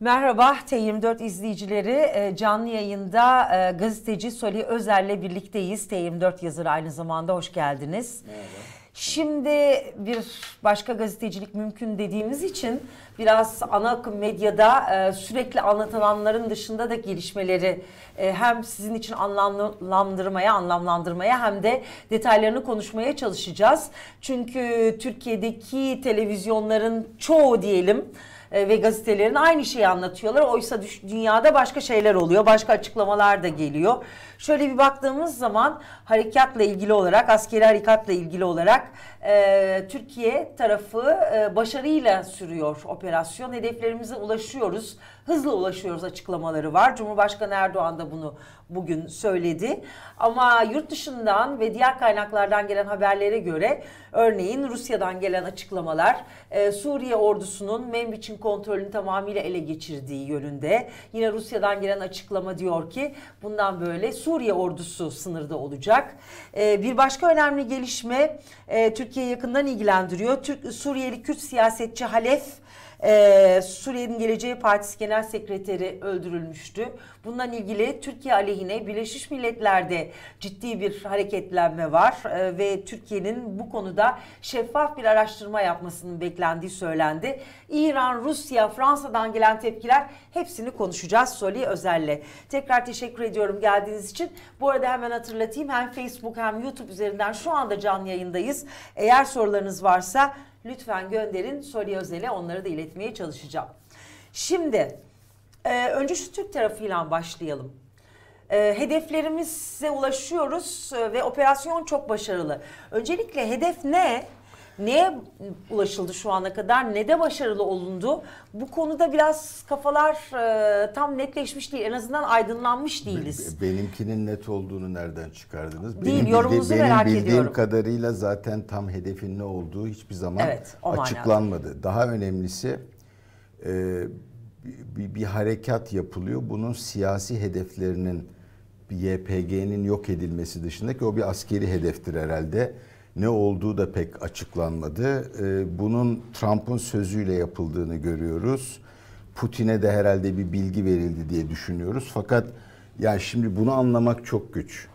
Merhaba T24 izleyicileri. Ee, canlı yayında e, gazeteci Soli Özer'le birlikteyiz. T24 yazarı aynı zamanda hoş geldiniz. Merhaba. Şimdi bir başka gazetecilik mümkün dediğimiz için biraz ana akım medyada e, sürekli anlatılanların dışında da gelişmeleri e, hem sizin için anlamlandırmaya, anlamlandırmaya hem de detaylarını konuşmaya çalışacağız. Çünkü Türkiye'deki televizyonların çoğu diyelim e, ve gazetelerin aynı şeyi anlatıyorlar. Oysa dünyada başka şeyler oluyor. Başka açıklamalar da geliyor. Şöyle bir baktığımız zaman harekatla ilgili olarak, askeri harekatla ilgili olarak e, Türkiye tarafı e, başarıyla sürüyor operasyon. Hedeflerimize ulaşıyoruz, hızla ulaşıyoruz açıklamaları var. Cumhurbaşkanı Erdoğan da bunu bugün söyledi. Ama yurt dışından ve diğer kaynaklardan gelen haberlere göre örneğin Rusya'dan gelen açıklamalar e, Suriye ordusunun Membiç'in kontrolünü tamamıyla ele geçirdiği yönünde. Yine Rusya'dan gelen açıklama diyor ki bundan böyle Suriye ordusu sınırda olacak. E, bir başka önemli gelişme e, Türkiye Türkiye yakından ilgilendiriyor. Türk Suriyeli Kürt siyasetçi Halef ee, Suriye'nin Geleceği Partisi Genel Sekreteri öldürülmüştü. Bundan ilgili Türkiye aleyhine Birleşmiş Milletler'de ciddi bir hareketlenme var ee, ve Türkiye'nin bu konuda şeffaf bir araştırma yapmasının beklendiği söylendi. İran, Rusya, Fransa'dan gelen tepkiler hepsini konuşacağız Soli Özel'le. Tekrar teşekkür ediyorum geldiğiniz için. Bu arada hemen hatırlatayım hem Facebook hem YouTube üzerinden şu anda canlı yayındayız. Eğer sorularınız varsa Lütfen gönderin soruya özele onları da iletmeye çalışacağım. Şimdi e, önce şu Türk tarafıyla başlayalım. E, hedeflerimize ulaşıyoruz e, ve operasyon çok başarılı. Öncelikle hedef ne? neye ulaşıldı şu ana kadar ne de başarılı olundu. Bu konuda biraz kafalar e, tam netleşmiş değil. En azından aydınlanmış değiliz. Benimkinin net olduğunu nereden çıkardınız? Değil benim yorumunuzu bildi, merak benim bildiğim ediyorum. kadarıyla zaten tam hedefin ne olduğu hiçbir zaman evet, açıklanmadı. Manada. Daha önemlisi e, bir, bir harekat yapılıyor. Bunun siyasi hedeflerinin bir YPG'nin yok edilmesi dışında ki o bir askeri hedeftir herhalde. Ne olduğu da pek açıklanmadı. Ee, bunun Trump'ın sözüyle yapıldığını görüyoruz. Putin'e de herhalde bir bilgi verildi diye düşünüyoruz. Fakat yani şimdi bunu anlamak çok güç.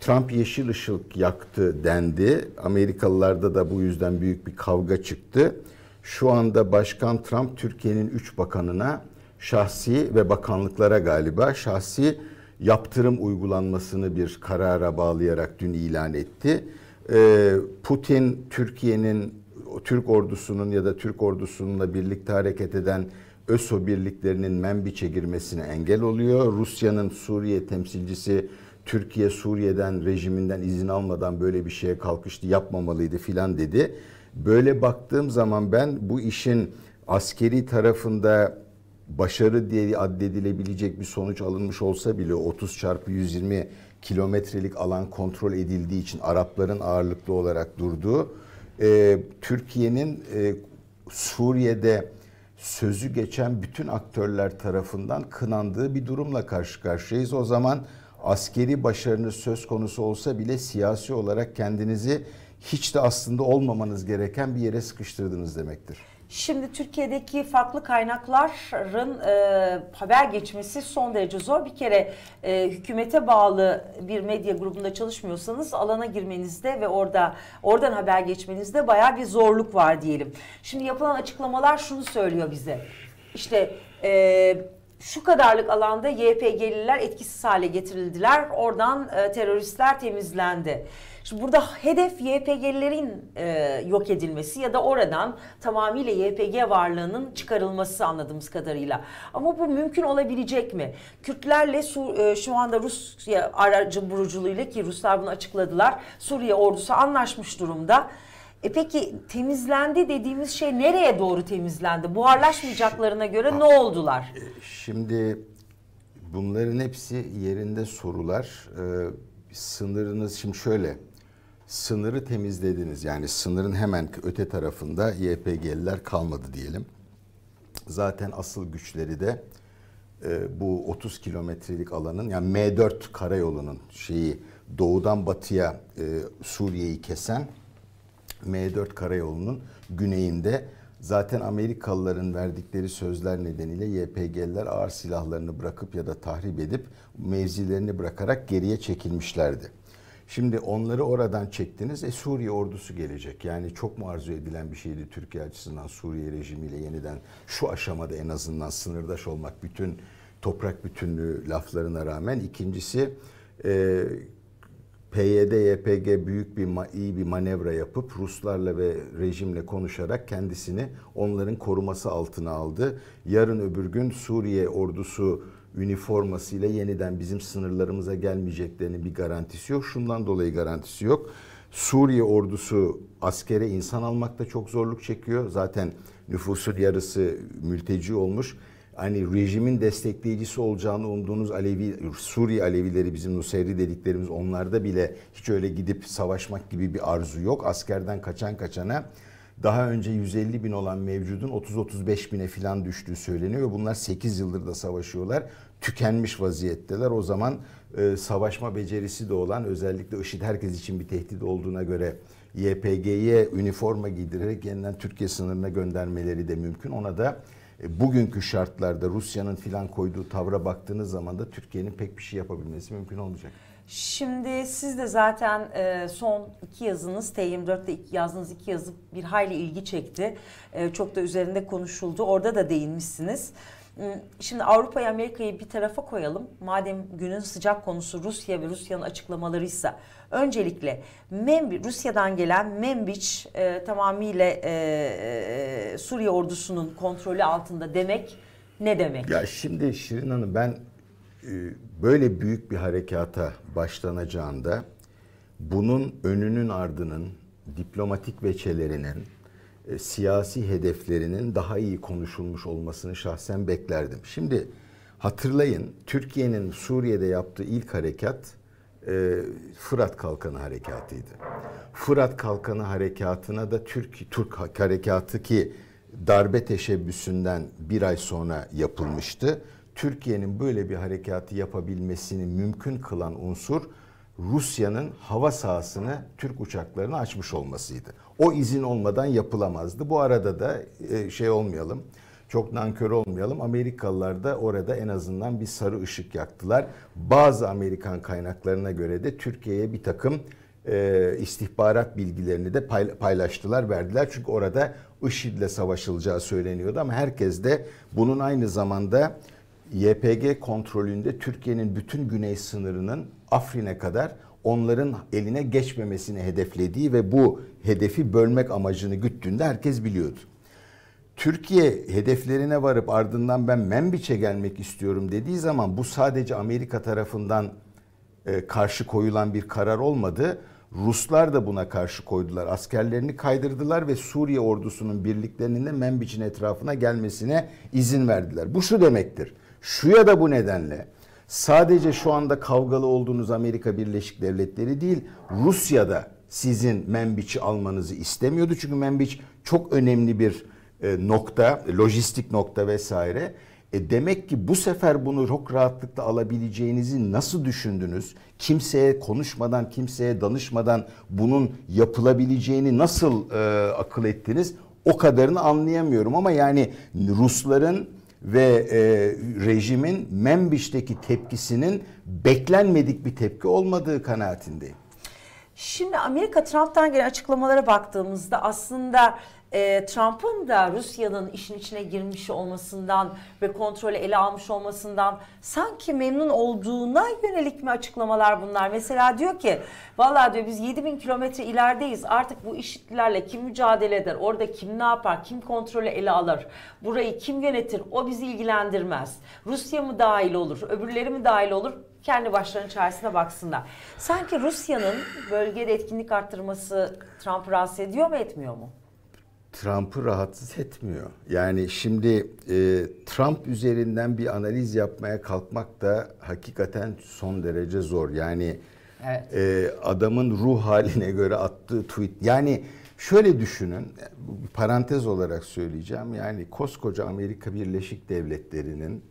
Trump yeşil ışık yaktı dendi. Amerikalılarda da bu yüzden büyük bir kavga çıktı. Şu anda Başkan Trump Türkiye'nin 3 bakanına şahsi ve bakanlıklara galiba şahsi yaptırım uygulanmasını bir karara bağlayarak dün ilan etti. Ee, Putin Türkiye'nin Türk ordusunun ya da Türk ordusununla birlikte hareket eden ÖSO birliklerinin Membiç'e girmesine engel oluyor. Rusya'nın Suriye temsilcisi Türkiye Suriye'den rejiminden izin almadan böyle bir şeye kalkıştı yapmamalıydı filan dedi. Böyle baktığım zaman ben bu işin askeri tarafında başarı diye addedilebilecek bir sonuç alınmış olsa bile 30 çarpı 120 kilometrelik alan kontrol edildiği için Arapların ağırlıklı olarak durduğu e, Türkiye'nin e, Suriye'de sözü geçen bütün aktörler tarafından kınandığı bir durumla karşı karşıyayız. O zaman askeri başarınız söz konusu olsa bile siyasi olarak kendinizi hiç de aslında olmamanız gereken bir yere sıkıştırdınız demektir. Şimdi Türkiye'deki farklı kaynakların e, haber geçmesi son derece zor. Bir kere e, hükümete bağlı bir medya grubunda çalışmıyorsanız alana girmenizde ve orada oradan haber geçmenizde bayağı bir zorluk var diyelim. Şimdi yapılan açıklamalar şunu söylüyor bize. İşte e, şu kadarlık alanda YPG'liler etkisiz hale getirildiler. Oradan e, teröristler temizlendi. Şimdi burada hedef YPG'lilerin e, yok edilmesi ya da oradan tamamıyla YPG varlığının çıkarılması anladığımız kadarıyla. Ama bu mümkün olabilecek mi? Kürtlerle Sur, e, şu anda Rusya aracı buruculuğuyla ki Ruslar bunu açıkladılar. Suriye ordusu anlaşmış durumda. E peki temizlendi dediğimiz şey nereye doğru temizlendi? Buharlaşmayacaklarına göre ne oldular? E, şimdi bunların hepsi yerinde sorular. Ee, sınırınız şimdi şöyle sınırı temizlediniz. Yani sınırın hemen öte tarafında YPG'liler kalmadı diyelim. Zaten asıl güçleri de e, bu 30 kilometrelik alanın yani M4 karayolunun şeyi doğudan batıya e, Suriye'yi kesen M4 karayolunun güneyinde zaten Amerikalıların verdikleri sözler nedeniyle YPG'liler ağır silahlarını bırakıp ya da tahrip edip mevzilerini bırakarak geriye çekilmişlerdi. Şimdi onları oradan çektiniz. E Suriye ordusu gelecek. Yani çok mu arzu edilen bir şeydi Türkiye açısından Suriye rejimiyle yeniden şu aşamada en azından sınırdaş olmak bütün toprak bütünlüğü laflarına rağmen. ikincisi. e, PYD, YPG büyük bir iyi bir manevra yapıp Ruslarla ve rejimle konuşarak kendisini onların koruması altına aldı. Yarın öbür gün Suriye ordusu üniformasıyla yeniden bizim sınırlarımıza gelmeyeceklerinin bir garantisi yok. Şundan dolayı garantisi yok. Suriye ordusu askere insan almakta çok zorluk çekiyor. Zaten nüfusun yarısı mülteci olmuş hani rejimin destekleyicisi olacağını umduğunuz Alevi, Suriye Alevileri bizim Nusayri dediklerimiz onlarda bile hiç öyle gidip savaşmak gibi bir arzu yok. Askerden kaçan kaçana daha önce 150 bin olan mevcudun 30-35 bine filan düştüğü söyleniyor. Bunlar 8 yıldır da savaşıyorlar. Tükenmiş vaziyetteler. O zaman e, savaşma becerisi de olan özellikle IŞİD herkes için bir tehdit olduğuna göre YPG'ye üniforma giydirerek yeniden Türkiye sınırına göndermeleri de mümkün. Ona da e, bugünkü şartlarda Rusya'nın filan koyduğu tavra baktığınız zaman da Türkiye'nin pek bir şey yapabilmesi mümkün olmayacak. Şimdi siz de zaten e, son iki yazınız T24'te yazdığınız iki yazı bir hayli ilgi çekti. E, çok da üzerinde konuşuldu. Orada da değinmişsiniz. Ee, şimdi Avrupa'yı Amerika'yı bir tarafa koyalım. Madem günün sıcak konusu Rusya ve Rusya'nın açıklamalarıysa. Öncelikle Membi, Rusya'dan gelen Membiç e, tamamıyla e, e, Suriye ordusunun kontrolü altında demek ne demek? Ya şimdi Şirin Hanım ben e, böyle büyük bir harekata başlanacağında bunun önünün ardının diplomatik veçelerinin e, siyasi hedeflerinin daha iyi konuşulmuş olmasını şahsen beklerdim. Şimdi hatırlayın Türkiye'nin Suriye'de yaptığı ilk harekat e, Fırat Kalkanı Harekatı'ydı. Fırat Kalkanı Harekatı'na da Türk, Türk Harekatı ki darbe teşebbüsünden bir ay sonra yapılmıştı. Türkiye'nin böyle bir harekatı yapabilmesini mümkün kılan unsur Rusya'nın hava sahasını Türk uçaklarına açmış olmasıydı. O izin olmadan yapılamazdı. Bu arada da e, şey olmayalım çok nankör olmayalım. Amerikalılar da orada en azından bir sarı ışık yaktılar. Bazı Amerikan kaynaklarına göre de Türkiye'ye bir takım e, istihbarat bilgilerini de paylaştılar, verdiler. Çünkü orada IŞİD'le savaşılacağı söyleniyordu ama herkes de bunun aynı zamanda YPG kontrolünde Türkiye'nin bütün güney sınırının Afrin'e kadar onların eline geçmemesini hedeflediği ve bu hedefi bölmek amacını güttüğünde herkes biliyordu. Türkiye hedeflerine varıp ardından ben Membiç'e gelmek istiyorum dediği zaman bu sadece Amerika tarafından e, karşı koyulan bir karar olmadı. Ruslar da buna karşı koydular. Askerlerini kaydırdılar ve Suriye ordusunun birliklerinin de Membiç'in etrafına gelmesine izin verdiler. Bu şu demektir. Şu ya da bu nedenle sadece şu anda kavgalı olduğunuz Amerika Birleşik Devletleri değil, Rusya'da sizin Membiç'i almanızı istemiyordu. Çünkü Membiç çok önemli bir e, nokta, lojistik nokta vesaire. E demek ki bu sefer bunu çok rahatlıkla alabileceğinizi nasıl düşündünüz? Kimseye konuşmadan, kimseye danışmadan bunun yapılabileceğini nasıl e, akıl ettiniz? O kadarını anlayamıyorum ama yani Rusların ve e, rejimin Membiş'teki tepkisinin beklenmedik bir tepki olmadığı kanaatindeyim. Şimdi Amerika Trump'tan gelen açıklamalara baktığımızda aslında e, Trump'ın da Rusya'nın işin içine girmiş olmasından ve kontrolü ele almış olmasından sanki memnun olduğuna yönelik mi açıklamalar bunlar? Mesela diyor ki valla diyor biz 7000 kilometre ilerideyiz artık bu işitlerle kim mücadele eder orada kim ne yapar kim kontrolü ele alır burayı kim yönetir o bizi ilgilendirmez. Rusya mı dahil olur öbürleri mi dahil olur kendi başlarının çaresine baksınlar. Sanki Rusya'nın bölgede etkinlik arttırması Trump rahatsız ediyor mu etmiyor mu? Trump'ı rahatsız etmiyor. Yani şimdi e, Trump üzerinden bir analiz yapmaya kalkmak da hakikaten son derece zor. Yani evet. e, adamın ruh haline göre attığı tweet. Yani şöyle düşünün, parantez olarak söyleyeceğim. Yani koskoca Amerika Birleşik Devletleri'nin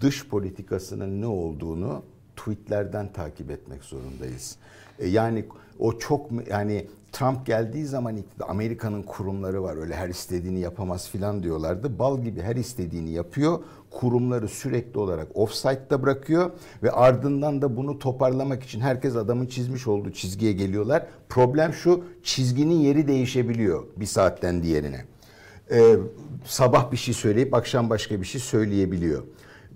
dış politikasının ne olduğunu tweetlerden takip etmek zorundayız. E, yani o çok yani Trump geldiği zaman Amerika'nın kurumları var öyle her istediğini yapamaz filan diyorlardı. Bal gibi her istediğini yapıyor. Kurumları sürekli olarak offside'da bırakıyor ve ardından da bunu toparlamak için herkes adamın çizmiş olduğu çizgiye geliyorlar. Problem şu çizginin yeri değişebiliyor bir saatten diğerine. Ee, sabah bir şey söyleyip akşam başka bir şey söyleyebiliyor.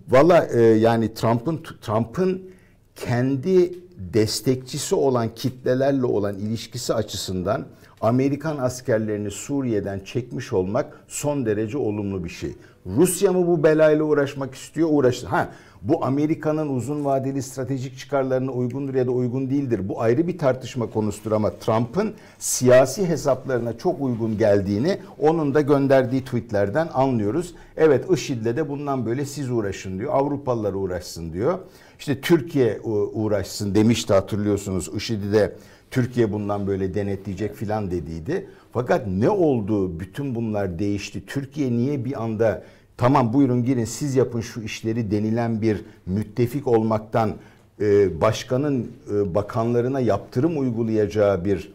Valla e, yani Trump'ın Trump'ın kendi destekçisi olan kitlelerle olan ilişkisi açısından Amerikan askerlerini Suriye'den çekmiş olmak son derece olumlu bir şey. Rusya mı bu belayla uğraşmak istiyor? Uğraştı. Ha bu Amerika'nın uzun vadeli stratejik çıkarlarına uygundur ya da uygun değildir. Bu ayrı bir tartışma konusudur ama Trump'ın siyasi hesaplarına çok uygun geldiğini onun da gönderdiği tweetlerden anlıyoruz. Evet IŞİD'le de bundan böyle siz uğraşın diyor. Avrupalılar uğraşsın diyor. İşte Türkiye uğraşsın demişti hatırlıyorsunuz. IŞİD'i de Türkiye bundan böyle denetleyecek filan dediydi. Fakat ne oldu? Bütün bunlar değişti. Türkiye niye bir anda tamam buyurun girin siz yapın şu işleri denilen bir müttefik olmaktan e, başkanın e, bakanlarına yaptırım uygulayacağı bir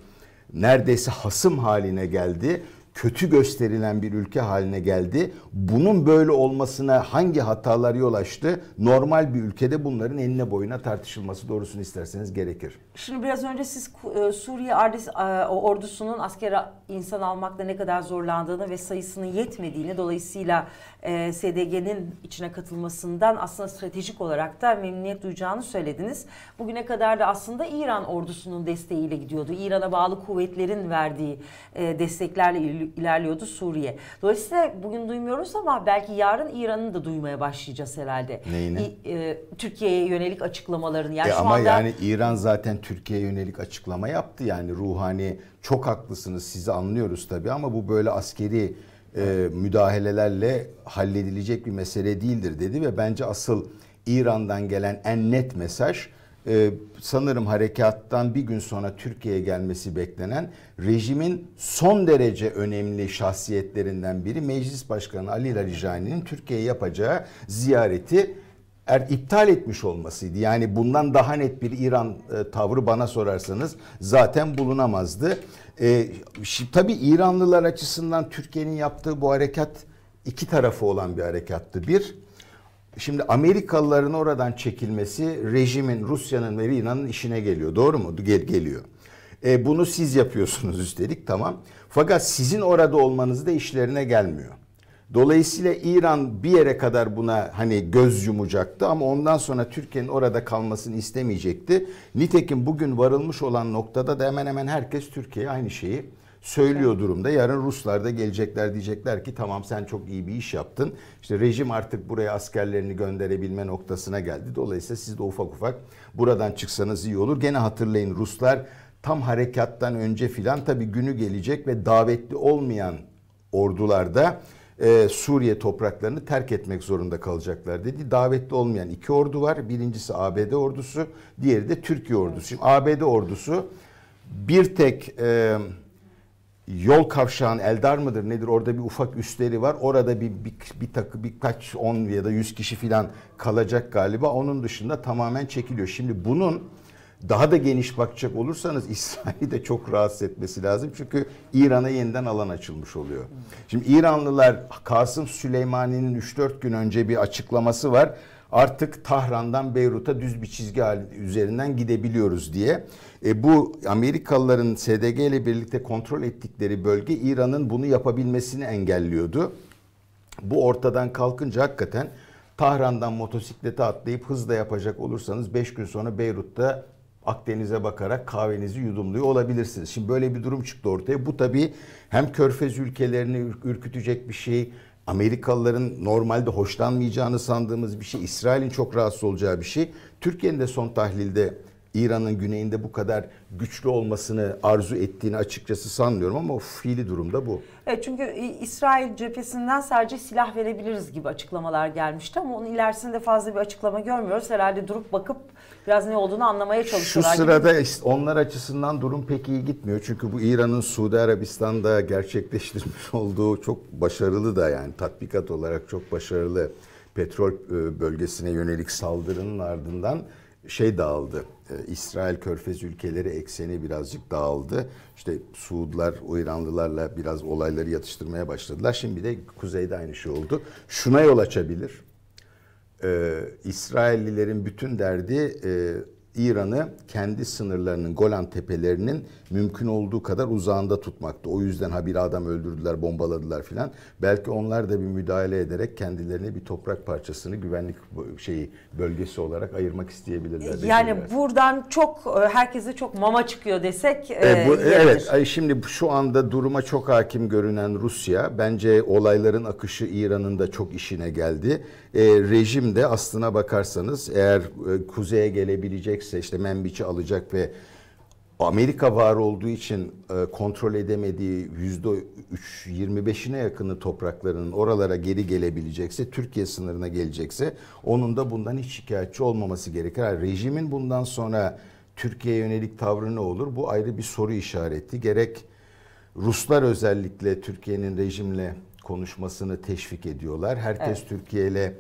neredeyse hasım haline geldi kötü gösterilen bir ülke haline geldi. Bunun böyle olmasına hangi hatalar yol açtı? Normal bir ülkede bunların eline boyuna tartışılması doğrusunu isterseniz gerekir. Şimdi biraz önce siz e, Suriye e, ordusunun askere insan almakta ne kadar zorlandığını ve sayısının yetmediğini dolayısıyla e, SDG'nin içine katılmasından aslında stratejik olarak da memnuniyet duyacağını söylediniz. Bugüne kadar da aslında İran ordusunun desteğiyle gidiyordu. İran'a bağlı kuvvetlerin verdiği e, desteklerle ilerliyordu Suriye. Dolayısıyla bugün duymuyoruz ama belki yarın İran'ın da duymaya başlayacağız herhalde. Neyini? E, Türkiye'ye yönelik açıklamalarını Yani e ama anda... yani İran zaten Türkiye'ye yönelik açıklama yaptı. Yani ruhani çok haklısınız sizi anlıyoruz tabii ama bu böyle askeri e, müdahalelerle halledilecek bir mesele değildir dedi ve bence asıl İran'dan gelen en net mesaj e, sanırım harekattan bir gün sonra Türkiye'ye gelmesi beklenen rejimin son derece önemli şahsiyetlerinden biri Meclis Başkanı Ali Larijani'nin Türkiye'ye yapacağı ziyareti er iptal etmiş olmasıydı. Yani bundan daha net bir İran e, tavrı bana sorarsanız zaten bulunamazdı. E, şimdi, tabii İranlılar açısından Türkiye'nin yaptığı bu harekat iki tarafı olan bir harekattı. Bir, şimdi Amerikalıların oradan çekilmesi rejimin, Rusya'nın ve İran'ın işine geliyor. Doğru mu? Gel geliyor. E, bunu siz yapıyorsunuz üstelik tamam. Fakat sizin orada olmanız da işlerine gelmiyor. Dolayısıyla İran bir yere kadar buna hani göz yumacaktı ama ondan sonra Türkiye'nin orada kalmasını istemeyecekti. Nitekim bugün varılmış olan noktada da hemen hemen herkes Türkiye'ye aynı şeyi söylüyor durumda. Yarın Ruslar da gelecekler diyecekler ki tamam sen çok iyi bir iş yaptın. İşte rejim artık buraya askerlerini gönderebilme noktasına geldi. Dolayısıyla siz de ufak ufak buradan çıksanız iyi olur. Gene hatırlayın Ruslar tam harekattan önce filan tabii günü gelecek ve davetli olmayan ordularda e, Suriye topraklarını terk etmek zorunda kalacaklar dedi. Davetli olmayan iki ordu var. Birincisi ABD ordusu, diğeri de Türkiye ordusu. Şimdi ABD ordusu bir tek e, yol kavşağın Eldar mıdır nedir orada bir ufak üstleri var. Orada bir, bir, bir takı birkaç on ya da yüz kişi filan kalacak galiba. Onun dışında tamamen çekiliyor. Şimdi bunun daha da geniş bakacak olursanız İsrail'i de çok rahatsız etmesi lazım. Çünkü İran'a yeniden alan açılmış oluyor. Şimdi İranlılar Kasım Süleymani'nin 3-4 gün önce bir açıklaması var. Artık Tahran'dan Beyrut'a düz bir çizgi üzerinden gidebiliyoruz diye. E bu Amerikalıların SDG ile birlikte kontrol ettikleri bölge İran'ın bunu yapabilmesini engelliyordu. Bu ortadan kalkınca hakikaten Tahran'dan motosiklete atlayıp hızla yapacak olursanız 5 gün sonra Beyrut'ta Akdeniz'e bakarak kahvenizi yudumluyor olabilirsiniz. Şimdi böyle bir durum çıktı ortaya. Bu tabii hem körfez ülkelerini ürkütecek bir şey, Amerikalıların normalde hoşlanmayacağını sandığımız bir şey, İsrail'in çok rahatsız olacağı bir şey. Türkiye'nin de son tahlilde İran'ın güneyinde bu kadar güçlü olmasını arzu ettiğini açıkçası sanmıyorum ama fiili durumda bu. Evet çünkü İsrail cephesinden sadece silah verebiliriz gibi açıklamalar gelmişti ama onun ilerisinde fazla bir açıklama görmüyoruz. Herhalde durup bakıp biraz ne olduğunu anlamaya çalışıyorlar. Şu sırada onlar açısından durum pek iyi gitmiyor. Çünkü bu İran'ın Suudi Arabistan'da gerçekleştirmiş olduğu çok başarılı da yani tatbikat olarak çok başarılı petrol e, bölgesine yönelik saldırının ardından şey dağıldı. E, İsrail körfez ülkeleri ekseni birazcık dağıldı. İşte Suudlar İranlılarla biraz olayları yatıştırmaya başladılar. Şimdi de kuzeyde aynı şey oldu. Şuna yol açabilir e, İsraillilerin bütün derdi e, İran'ı kendi sınırlarının Golan tepelerinin mümkün olduğu kadar uzağında tutmaktı. O yüzden ha bir adam öldürdüler, bombaladılar filan. Belki onlar da bir müdahale ederek kendilerine bir toprak parçasını güvenlik şeyi bölgesi olarak ayırmak isteyebilirler. Yani buradan çok e, herkese çok mama çıkıyor desek e, e bu, Evet. Şimdi şu anda duruma çok hakim görünen Rusya bence olayların akışı İran'ın da çok işine geldi. E, rejim de aslına bakarsanız eğer e, kuzeye gelebilecek gerekse işte Membiç'i alacak ve Amerika var olduğu için e, kontrol edemediği yüzde 25'ine yakını topraklarının oralara geri gelebilecekse, Türkiye sınırına gelecekse onun da bundan hiç şikayetçi olmaması gerekir. Yani rejimin bundan sonra Türkiye'ye yönelik tavrı ne olur? Bu ayrı bir soru işareti. Gerek Ruslar özellikle Türkiye'nin rejimle konuşmasını teşvik ediyorlar. Herkes evet. Türkiye ile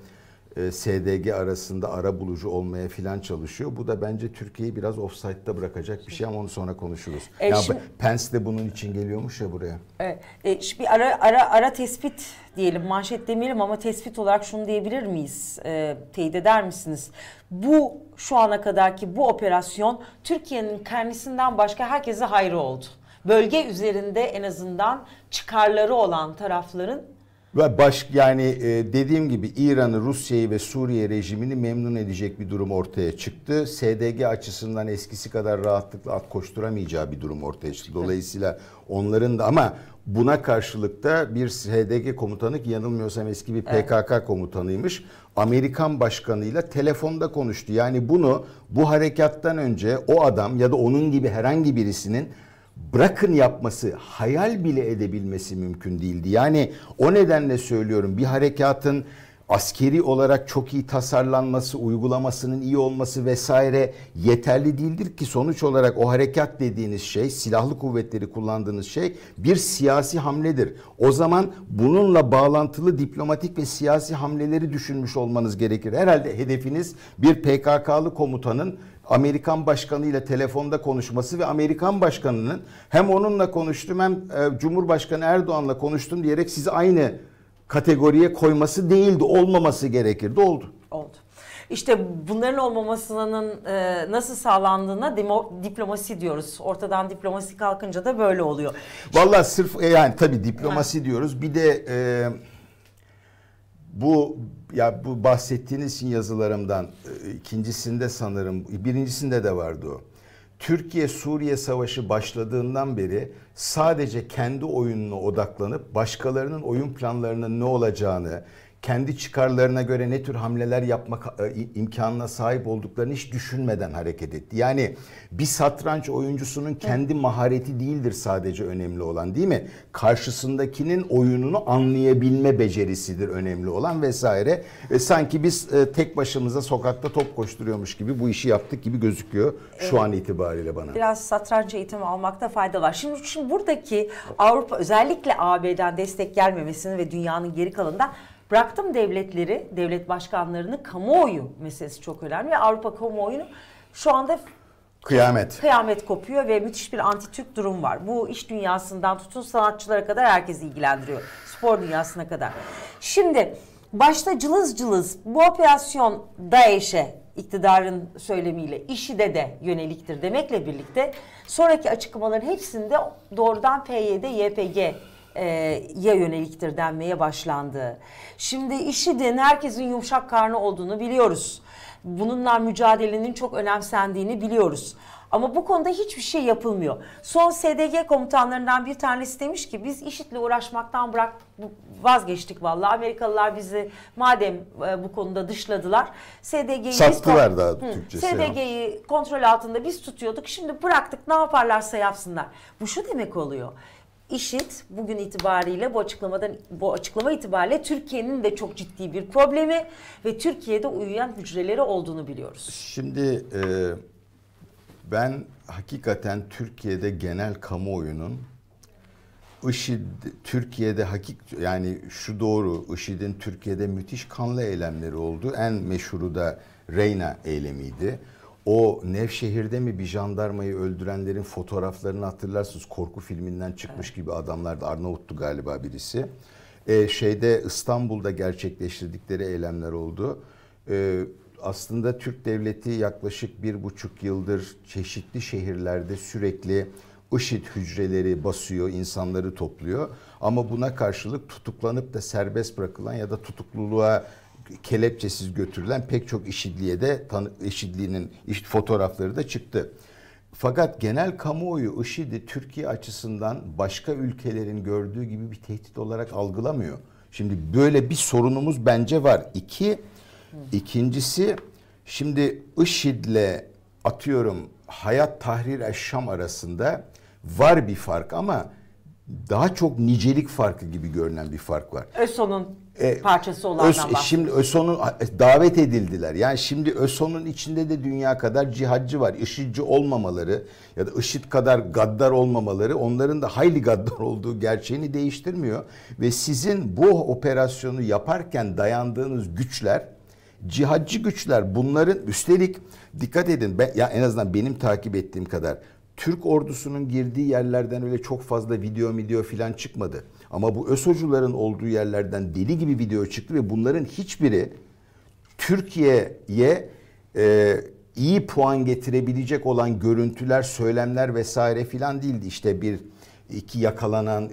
e, SDG arasında ara bulucu olmaya filan çalışıyor. Bu da bence Türkiye'yi biraz offside'da bırakacak bir şey ama onu sonra konuşuruz. E, ya şimdi, Pence de bunun için geliyormuş ya buraya. E, e, bir ara ara ara tespit diyelim, manşet demeyelim ama tespit olarak şunu diyebilir miyiz? E, teyit eder misiniz? Bu şu ana kadarki bu operasyon Türkiye'nin karnesinden başka herkese hayrı oldu. Bölge üzerinde en azından çıkarları olan tarafların ve baş yani e, dediğim gibi İran'ı, Rusya'yı ve Suriye rejimini memnun edecek bir durum ortaya çıktı. SDG açısından eskisi kadar rahatlıkla at koşturamayacağı bir durum ortaya çıktı. Dolayısıyla onların da ama buna karşılık da bir SDG komutanı ki yanılmıyorsam eski bir PKK evet. komutanıymış. Amerikan başkanıyla telefonda konuştu. Yani bunu bu harekattan önce o adam ya da onun gibi herhangi birisinin bırakın yapması hayal bile edebilmesi mümkün değildi. Yani o nedenle söylüyorum bir harekatın askeri olarak çok iyi tasarlanması, uygulamasının iyi olması vesaire yeterli değildir ki sonuç olarak o harekat dediğiniz şey, silahlı kuvvetleri kullandığınız şey bir siyasi hamledir. O zaman bununla bağlantılı diplomatik ve siyasi hamleleri düşünmüş olmanız gerekir. Herhalde hedefiniz bir PKK'lı komutanın Amerikan başkanı ile telefonda konuşması ve Amerikan başkanının hem onunla konuştum hem e, Cumhurbaşkanı Erdoğan'la konuştum diyerek sizi aynı kategoriye koyması değildi. Olmaması gerekirdi. Oldu. Oldu. İşte bunların olmamasının e, nasıl sağlandığına demo, diplomasi diyoruz. Ortadan diplomasi kalkınca da böyle oluyor. Valla sırf e, yani tabii diplomasi diyoruz. Bir de bu ya bu bahsettiğiniz yazılarımdan e, ikincisinde sanırım birincisinde de vardı o. Türkiye Suriye Savaşı başladığından beri sadece kendi oyununa odaklanıp başkalarının oyun planlarının ne olacağını, kendi çıkarlarına göre ne tür hamleler yapmak e, imkanına sahip olduklarını hiç düşünmeden hareket etti. Yani bir satranç oyuncusunun kendi mahareti değildir sadece önemli olan değil mi? Karşısındakinin oyununu anlayabilme becerisidir önemli olan vesaire. E, sanki biz e, tek başımıza sokakta top koşturuyormuş gibi bu işi yaptık gibi gözüküyor şu evet. an itibariyle bana. Biraz satranç eğitimi almakta fayda var. Şimdi, şimdi buradaki Avrupa özellikle AB'den destek gelmemesini ve dünyanın geri kalanında Bıraktım devletleri, devlet başkanlarını, kamuoyu meselesi çok önemli Avrupa kamuoyunu şu anda Kıyamet. Kıyamet kopuyor ve müthiş bir anti-Türk durum var. Bu iş dünyasından tutun sanatçılara kadar herkes ilgilendiriyor. Spor dünyasına kadar. Şimdi başta cılız cılız bu operasyon DAEŞ'e iktidarın söylemiyle işi de de yöneliktir demekle birlikte sonraki açıklamaların hepsinde doğrudan PYD, YPG e, ya yöneliktir denmeye başlandı. Şimdi IŞİD'in herkesin yumuşak karnı olduğunu biliyoruz. Bununla mücadelenin çok önemsendiğini biliyoruz. Ama bu konuda hiçbir şey yapılmıyor. Son SDG komutanlarından bir tanesi demiş ki biz IŞİD'le uğraşmaktan bırak vazgeçtik valla Amerikalılar bizi madem e, bu konuda dışladılar. SDG'yi sattılar biz, daha Türkçesi. Şey SDG'yi kontrol altında biz tutuyorduk. Şimdi bıraktık ne yaparlarsa yapsınlar. Bu şu demek oluyor. İşit bugün itibariyle bu açıklamadan bu açıklama itibariyle Türkiye'nin de çok ciddi bir problemi ve Türkiye'de uyuyan hücreleri olduğunu biliyoruz. Şimdi e, ben hakikaten Türkiye'de genel kamuoyunun IŞİD Türkiye'de hakik yani şu doğru IŞİD'in Türkiye'de müthiş kanlı eylemleri oldu. En meşhuru da Reyna eylemiydi o Nevşehir'de mi bir jandarmayı öldürenlerin fotoğraflarını hatırlarsınız. Korku filminden çıkmış evet. gibi adamlardı. Arnavuttu galiba birisi. Ee, şeyde İstanbul'da gerçekleştirdikleri eylemler oldu. Ee, aslında Türk devleti yaklaşık bir buçuk yıldır çeşitli şehirlerde sürekli IŞİD hücreleri basıyor, insanları topluyor. Ama buna karşılık tutuklanıp da serbest bırakılan ya da tutukluluğa kelepçesiz götürülen pek çok işidliğe de işidliğinin işte fotoğrafları da çıktı. Fakat genel kamuoyu IŞİD'i Türkiye açısından başka ülkelerin gördüğü gibi bir tehdit olarak algılamıyor. Şimdi böyle bir sorunumuz bence var. İki, ikincisi şimdi IŞİD'le atıyorum Hayat Tahrir Eşşam arasında var bir fark ama daha çok nicelik farkı gibi görünen bir fark var. ÖSO'nun e, parçası olanlar Ös, ama. Şimdi ÖSO'nun e, davet edildiler. Yani şimdi ÖSO'nun içinde de dünya kadar cihatçı var. IŞİD'ci olmamaları ya da IŞİD kadar gaddar olmamaları onların da hayli gaddar olduğu gerçeğini değiştirmiyor. Ve sizin bu operasyonu yaparken dayandığınız güçler cihatçı güçler bunların üstelik dikkat edin ben, ya en azından benim takip ettiğim kadar Türk ordusunun girdiği yerlerden öyle çok fazla video video filan çıkmadı. Ama bu ÖSO'cuların olduğu yerlerden deli gibi video çıktı ve bunların hiçbiri Türkiye'ye e, iyi puan getirebilecek olan görüntüler, söylemler vesaire filan değildi. İşte bir iki yakalanan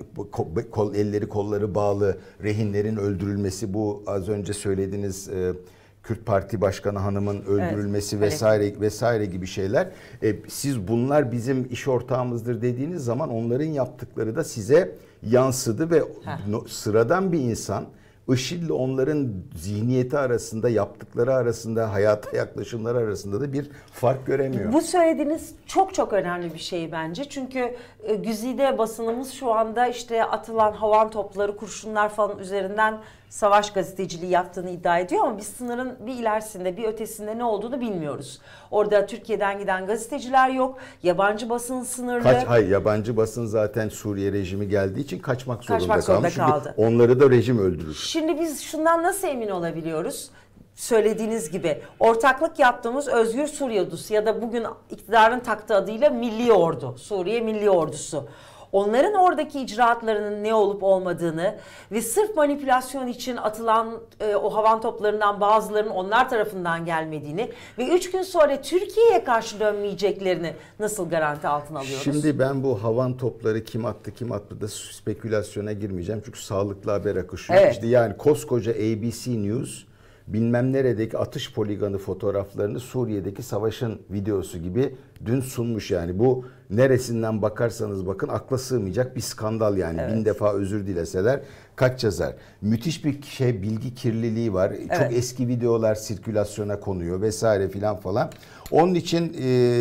kol, elleri kolları bağlı rehinlerin öldürülmesi bu az önce söylediğiniz e, Kürt Parti Başkanı hanımın öldürülmesi evet. vesaire vesaire gibi şeyler. E, siz bunlar bizim iş ortağımızdır dediğiniz zaman onların yaptıkları da size yansıdı ve no, sıradan bir insan IŞİD'le onların zihniyeti arasında, yaptıkları arasında, hayata yaklaşımları arasında da bir fark göremiyor. Bu söylediğiniz çok çok önemli bir şey bence. Çünkü e, güzide basınımız şu anda işte atılan havan topları, kurşunlar falan üzerinden savaş gazeteciliği yaptığını iddia ediyor ama biz sınırın bir ilerisinde bir ötesinde ne olduğunu bilmiyoruz. Orada Türkiye'den giden gazeteciler yok. Yabancı basın sınırlı. Kaç, hayır yabancı basın zaten Suriye rejimi geldiği için kaçmak zorunda, kaçmak zorunda kalmış. kaldı. onları da rejim öldürür. Şimdi biz şundan nasıl emin olabiliyoruz? söylediğiniz gibi ortaklık yaptığımız Özgür Suriye Ordusu ya da bugün iktidarın taktığı adıyla Milli Ordu, Suriye Milli Ordusu onların oradaki icraatlarının ne olup olmadığını ve sırf manipülasyon için atılan e, o havan toplarından bazılarının onlar tarafından gelmediğini ve üç gün sonra Türkiye'ye karşı dönmeyeceklerini nasıl garanti altına alıyoruz? Şimdi ben bu havan topları kim attı kim attı da spekülasyona girmeyeceğim çünkü sağlıklı haber akışı evet. işte yani koskoca ABC News bilmem neredeki atış poliganı fotoğraflarını Suriye'deki savaşın videosu gibi dün sunmuş yani. Bu neresinden bakarsanız bakın akla sığmayacak bir skandal yani. Evet. Bin defa özür dileseler kaç yazar. Müthiş bir şey bilgi kirliliği var. Evet. Çok eski videolar sirkülasyona konuyor vesaire filan falan. Onun için e,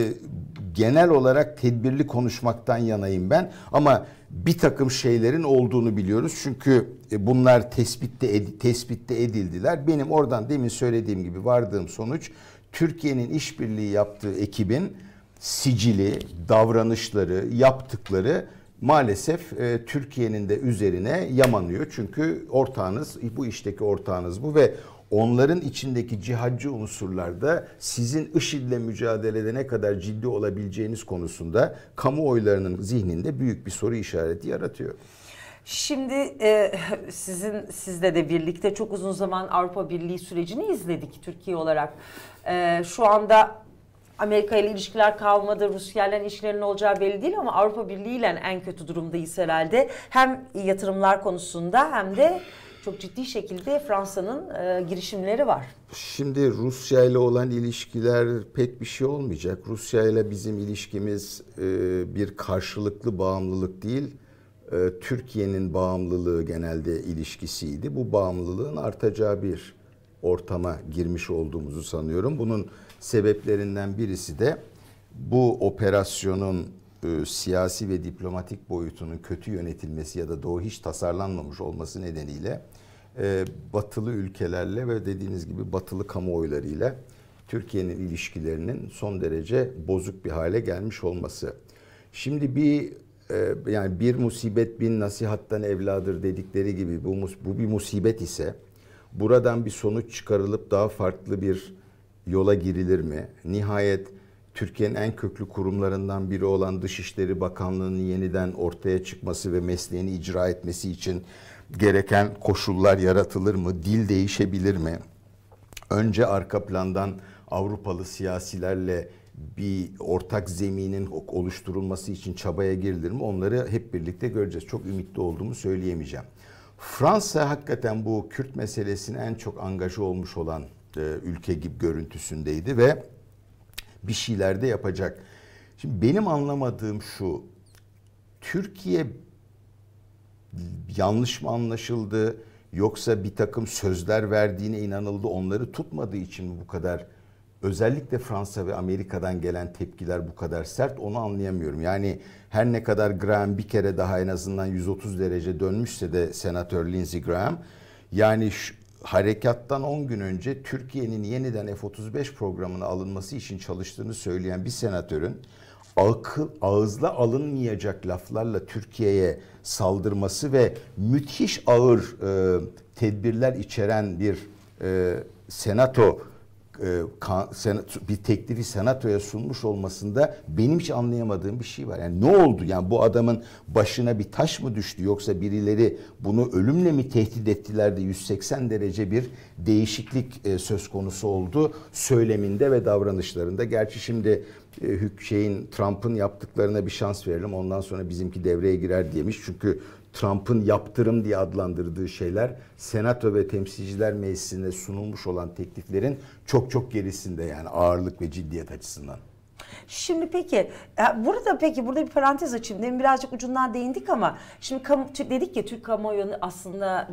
genel olarak tedbirli konuşmaktan yanayım ben. Ama bir takım şeylerin olduğunu biliyoruz. Çünkü e, bunlar tespitte tespitte edildiler. Benim oradan demin söylediğim gibi vardığım sonuç Türkiye'nin işbirliği yaptığı ekibin sicili, davranışları, yaptıkları maalesef e, Türkiye'nin de üzerine yamanıyor. Çünkü ortağınız bu işteki ortağınız bu ve onların içindeki cihadcı unsurlarda sizin IŞİD'le mücadelede ne kadar ciddi olabileceğiniz konusunda kamuoylarının zihninde büyük bir soru işareti yaratıyor. Şimdi e, sizin sizle de birlikte çok uzun zaman Avrupa Birliği sürecini izledik Türkiye olarak. E, şu anda Amerika ile ilişkiler kalmadı, Rusya ile ilişkilerin olacağı belli değil ama Avrupa Birliği ile en kötü durumdayız herhalde. Hem yatırımlar konusunda hem de çok ciddi şekilde Fransa'nın e, girişimleri var. Şimdi Rusya ile olan ilişkiler pek bir şey olmayacak. Rusya ile bizim ilişkimiz e, bir karşılıklı bağımlılık değil. E, Türkiye'nin bağımlılığı genelde ilişkisiydi. Bu bağımlılığın artacağı bir ortama girmiş olduğumuzu sanıyorum. Bunun sebeplerinden birisi de bu operasyonun e, siyasi ve diplomatik boyutunun kötü yönetilmesi ya da doğru hiç tasarlanmamış olması nedeniyle e, batılı ülkelerle ve dediğiniz gibi batılı kamuoylarıyla Türkiye'nin ilişkilerinin son derece bozuk bir hale gelmiş olması. Şimdi bir e, yani bir musibet bin nasihattan evladır dedikleri gibi bu, bu bir musibet ise buradan bir sonuç çıkarılıp daha farklı bir yola girilir mi? Nihayet Türkiye'nin en köklü kurumlarından biri olan Dışişleri Bakanlığı'nın yeniden ortaya çıkması ve mesleğini icra etmesi için gereken koşullar yaratılır mı? Dil değişebilir mi? Önce arka plandan Avrupalı siyasilerle bir ortak zeminin oluşturulması için çabaya girilir mi? Onları hep birlikte göreceğiz. Çok ümitli olduğumu söyleyemeyeceğim. Fransa hakikaten bu Kürt meselesine en çok angaja olmuş olan e, ülke gibi görüntüsündeydi ve bir şeyler de yapacak. Şimdi benim anlamadığım şu. Türkiye yanlış mı anlaşıldı yoksa bir takım sözler verdiğine inanıldı onları tutmadığı için bu kadar özellikle Fransa ve Amerika'dan gelen tepkiler bu kadar sert onu anlayamıyorum. Yani her ne kadar Graham bir kere daha en azından 130 derece dönmüşse de senatör Lindsey Graham yani şu, harekattan 10 gün önce Türkiye'nin yeniden F-35 programına alınması için çalıştığını söyleyen bir senatörün akıl, ağızla alınmayacak laflarla Türkiye'ye saldırması ve müthiş ağır e, tedbirler içeren bir e, senato e, bir teklifi senatoya sunmuş olmasında benim hiç anlayamadığım bir şey var. Yani ne oldu? Yani bu adamın başına bir taş mı düştü yoksa birileri bunu ölümle mi tehdit ettiler de 180 derece bir değişiklik e, söz konusu oldu söyleminde ve davranışlarında. Gerçi şimdi e, şeyin Trump'ın yaptıklarına bir şans verelim ondan sonra bizimki devreye girer diyemiş Çünkü Trump'ın yaptırım diye adlandırdığı şeyler Senato ve Temsilciler meclisinde sunulmuş olan tekliflerin çok çok gerisinde yani ağırlık ve ciddiyet açısından. Şimdi peki e, burada peki burada bir parantez açayım. Demin birazcık ucundan değindik ama şimdi kamu, dedik ya Türk kamuoyu aslında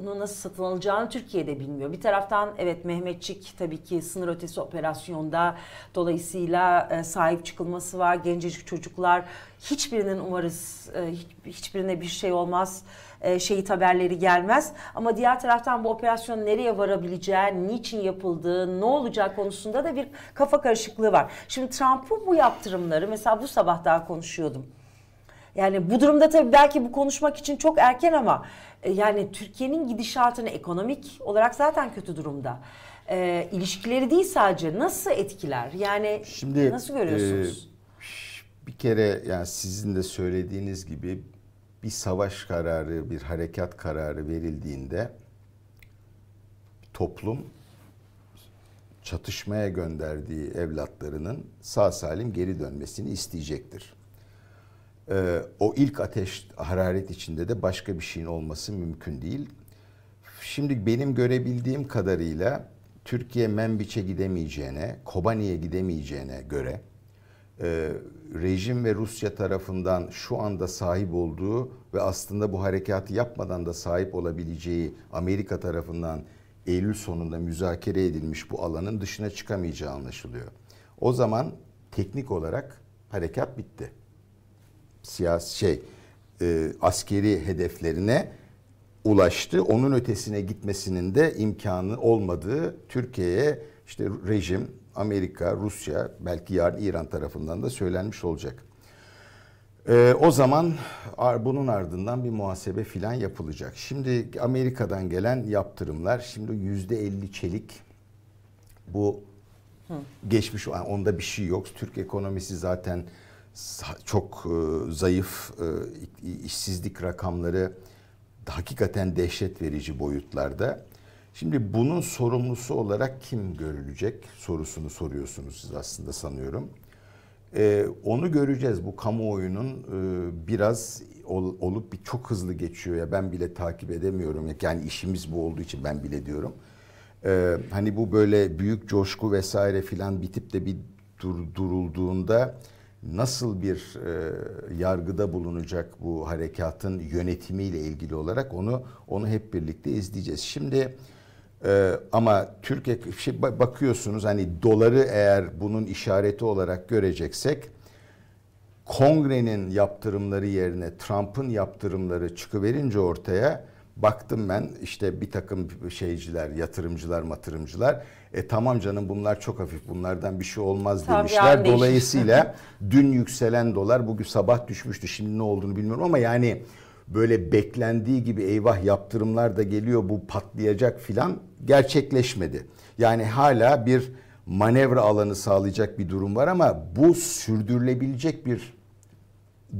bunu nasıl satın alacağını Türkiye'de bilmiyor. Bir taraftan evet Mehmetçik tabii ki sınır ötesi operasyonda dolayısıyla e, sahip çıkılması var. Gencecik çocuklar hiçbirinin umarız e, hiçbirine bir şey olmaz e, şehit haberleri gelmez. Ama diğer taraftan bu operasyon nereye varabileceği, niçin yapıldığı, ne olacak konusunda da bir kafa karışıklığı var. Şimdi Trump'ın bu yaptırımları mesela bu sabah daha konuşuyordum. Yani bu durumda tabii belki bu konuşmak için çok erken ama e, yani Türkiye'nin gidişatını ekonomik olarak zaten kötü durumda. E, ilişkileri değil sadece nasıl etkiler? Yani Şimdi, nasıl görüyorsunuz? E, bir kere yani sizin de söylediğiniz gibi bir savaş kararı, bir harekat kararı verildiğinde toplum çatışmaya gönderdiği evlatlarının sağ salim geri dönmesini isteyecektir. Ee, o ilk ateş hararet içinde de başka bir şeyin olması mümkün değil. Şimdi benim görebildiğim kadarıyla Türkiye Membiç'e gidemeyeceğine, Kobani'ye gidemeyeceğine göre e, rejim ve Rusya tarafından şu anda sahip olduğu ve aslında bu harekatı yapmadan da sahip olabileceği Amerika tarafından Eylül sonunda müzakere edilmiş bu alanın dışına çıkamayacağı anlaşılıyor. O zaman teknik olarak harekat bitti. Siyasi şey e, askeri hedeflerine ulaştı. Onun ötesine gitmesinin de imkanı olmadığı Türkiye'ye işte rejim Amerika, Rusya, belki yarın İran tarafından da söylenmiş olacak. Ee, o zaman bunun ardından bir muhasebe filan yapılacak. Şimdi Amerika'dan gelen yaptırımlar şimdi yüzde elli çelik bu Hı. geçmiş yani onda bir şey yok. Türk ekonomisi zaten çok e, zayıf e, işsizlik rakamları hakikaten dehşet verici boyutlarda. Şimdi bunun sorumlusu olarak kim görülecek sorusunu soruyorsunuz siz aslında sanıyorum. Ee, onu göreceğiz bu kamuoyunun e, biraz ol, olup bir çok hızlı geçiyor ya ben bile takip edemiyorum yani işimiz bu olduğu için ben bile diyorum. Ee, hani bu böyle büyük coşku vesaire filan bitip de bir dur, durulduğunda nasıl bir e, yargıda bulunacak bu harekatın yönetimiyle ilgili olarak onu onu hep birlikte izleyeceğiz. Şimdi ee, ama Türkiye şey, bakıyorsunuz hani doları eğer bunun işareti olarak göreceksek Kongre'nin yaptırımları yerine Trump'ın yaptırımları çıkıverince ortaya baktım ben işte bir takım şeyciler, yatırımcılar, matırımcılar e tamam canım bunlar çok hafif bunlardan bir şey olmaz Tabii demişler. Yani Dolayısıyla dün yükselen dolar bugün sabah düşmüştü. Şimdi ne olduğunu bilmiyorum ama yani böyle beklendiği gibi eyvah yaptırımlar da geliyor bu patlayacak filan gerçekleşmedi. Yani hala bir manevra alanı sağlayacak bir durum var ama bu sürdürülebilecek bir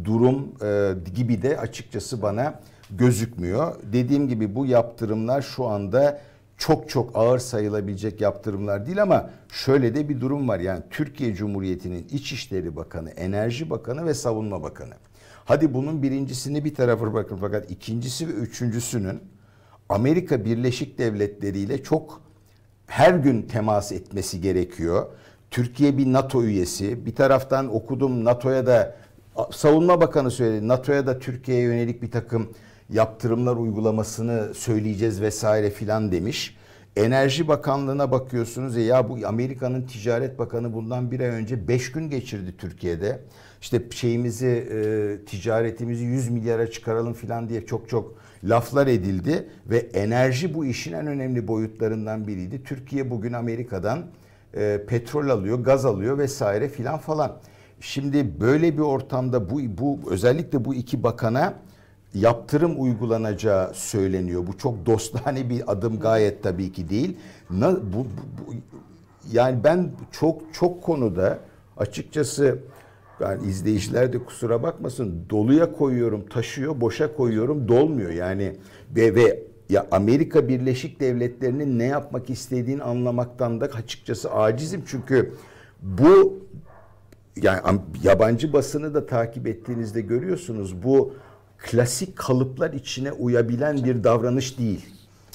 durum e, gibi de açıkçası bana gözükmüyor. Dediğim gibi bu yaptırımlar şu anda çok çok ağır sayılabilecek yaptırımlar değil ama şöyle de bir durum var. Yani Türkiye Cumhuriyeti'nin İçişleri Bakanı, Enerji Bakanı ve Savunma Bakanı Hadi bunun birincisini bir tarafa bırakın fakat ikincisi ve üçüncüsünün Amerika Birleşik Devletleri ile çok her gün temas etmesi gerekiyor. Türkiye bir NATO üyesi. Bir taraftan okudum NATO'ya da Savunma Bakanı söyledi. NATO'ya da Türkiye'ye yönelik bir takım yaptırımlar uygulamasını söyleyeceğiz vesaire filan demiş. Enerji Bakanlığı'na bakıyorsunuz ya e ya bu Amerika'nın Ticaret Bakanı bundan bir ay önce 5 gün geçirdi Türkiye'de işte şeyimizi e, ticaretimizi 100 milyara çıkaralım filan diye çok çok laflar edildi ve enerji bu işin en önemli boyutlarından biriydi. Türkiye bugün Amerika'dan e, petrol alıyor, gaz alıyor vesaire filan falan. Şimdi böyle bir ortamda bu, bu özellikle bu iki bakana yaptırım uygulanacağı söyleniyor. Bu çok dostane bir adım gayet tabii ki değil. Na, bu, bu, bu, yani ben çok çok konuda açıkçası yani izleyiciler de kusura bakmasın doluya koyuyorum taşıyor, boşa koyuyorum dolmuyor. Yani ve, ve ya Amerika Birleşik Devletleri'nin ne yapmak istediğini anlamaktan da açıkçası acizim. Çünkü bu yani yabancı basını da takip ettiğinizde görüyorsunuz bu klasik kalıplar içine uyabilen bir davranış değil.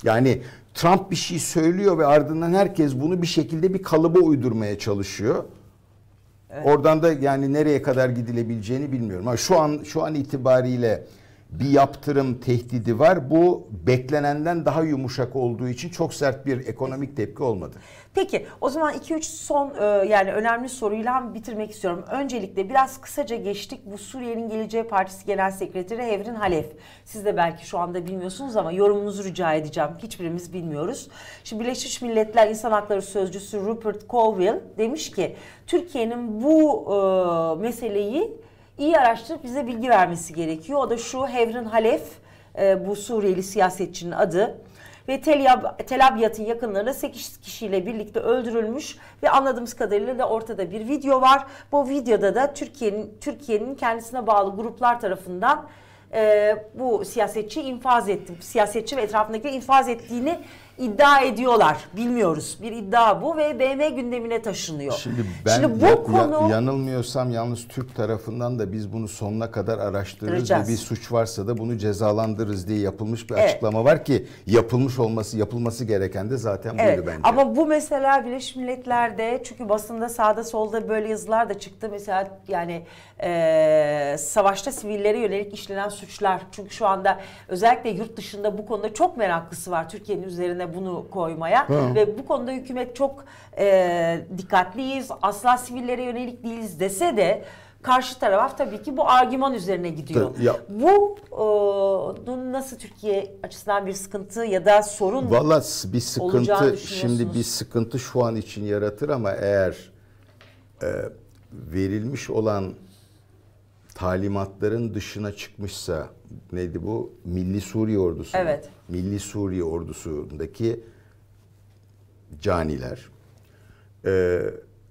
Yani Trump bir şey söylüyor ve ardından herkes bunu bir şekilde bir kalıba uydurmaya çalışıyor. Evet. Oradan da yani nereye kadar gidilebileceğini bilmiyorum. Ama şu an şu an itibariyle bir yaptırım tehdidi var. Bu beklenenden daha yumuşak olduğu için çok sert bir ekonomik tepki olmadı. Peki o zaman 2-3 son e, yani önemli soruyla bitirmek istiyorum. Öncelikle biraz kısaca geçtik. Bu Suriye'nin Geleceği Partisi Genel Sekreteri Hevrin Halef. Siz de belki şu anda bilmiyorsunuz ama yorumunuzu rica edeceğim. Hiçbirimiz bilmiyoruz. Şimdi Birleşmiş Milletler İnsan Hakları Sözcüsü Rupert Colville demiş ki Türkiye'nin bu e, meseleyi iyi araştırıp bize bilgi vermesi gerekiyor. O da şu Hevrin Halef e, bu Suriyeli siyasetçinin adı ve Tel Abyad'ın yakınlarında 8 kişiyle birlikte öldürülmüş ve anladığımız kadarıyla da ortada bir video var. Bu videoda da Türkiye'nin Türkiye'nin kendisine bağlı gruplar tarafından e, bu siyasetçi infaz etti. Siyasetçi ve etrafındaki infaz ettiğini iddia ediyorlar. Bilmiyoruz. Bir iddia bu ve BM gündemine taşınıyor. Şimdi ben Şimdi bu ya, konu yanılmıyorsam yalnız Türk tarafından da biz bunu sonuna kadar araştırırız ve bir suç varsa da bunu cezalandırırız diye yapılmış bir evet. açıklama var ki yapılmış olması yapılması gereken de zaten evet. buydu bence. Ama bu mesela Birleşmiş Milletler'de çünkü basında sağda solda böyle yazılar da çıktı. Mesela yani e, savaşta sivillere yönelik işlenen suçlar. Çünkü şu anda özellikle yurt dışında bu konuda çok meraklısı var Türkiye'nin üzerine bunu koymaya. Ha. Ve bu konuda hükümet çok e, dikkatliyiz, asla sivillere yönelik değiliz dese de karşı taraf tabii ki bu argüman üzerine gidiyor. Ya, bu e, nasıl Türkiye açısından bir sıkıntı ya da sorun Valla bir sıkıntı şimdi bir sıkıntı şu an için yaratır ama eğer e, verilmiş olan talimatların dışına çıkmışsa neydi bu? Milli Suriye Ordusu. Evet. Milli Suriye Ordusu'ndaki caniler e,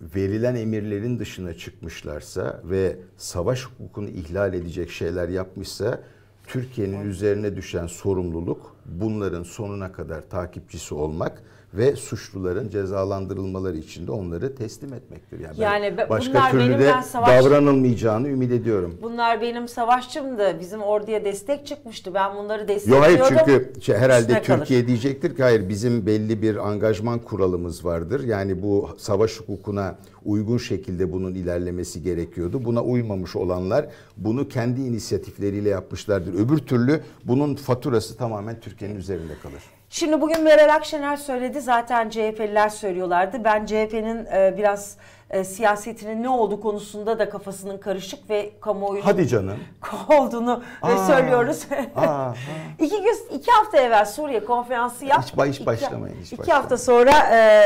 verilen emirlerin dışına çıkmışlarsa ve savaş hukukunu ihlal edecek şeyler yapmışsa Türkiye'nin üzerine düşen sorumluluk bunların sonuna kadar takipçisi olmak ve suçluların cezalandırılmaları için de onları teslim etmektir. Yani, yani ben başka bunlar türlü benim de ben savaş... davranılmayacağını ümit ediyorum. Bunlar benim savaşçımdı. Bizim orduya destek çıkmıştı. Ben bunları destekliyordum. Yok hayır çünkü şey, herhalde Türkiye kalır. diyecektir ki hayır bizim belli bir angajman kuralımız vardır. Yani bu savaş hukukuna uygun şekilde bunun ilerlemesi gerekiyordu. Buna uymamış olanlar bunu kendi inisiyatifleriyle yapmışlardır. Öbür türlü bunun faturası tamamen Türkiye'nin üzerinde kalır. Şimdi bugün Meral Akşener söyledi zaten CHP'liler söylüyorlardı. Ben CHP'nin e, biraz e, siyasetinin ne olduğu konusunda da kafasının karışık ve kamuoyunun Hadi canım. olduğunu aa, e, söylüyoruz. aa, iki, gün, iki hafta evvel Suriye konferansı yaptı. Hiç, hiç iki, başlamayın. Hiç iki başlamayın. hafta sonra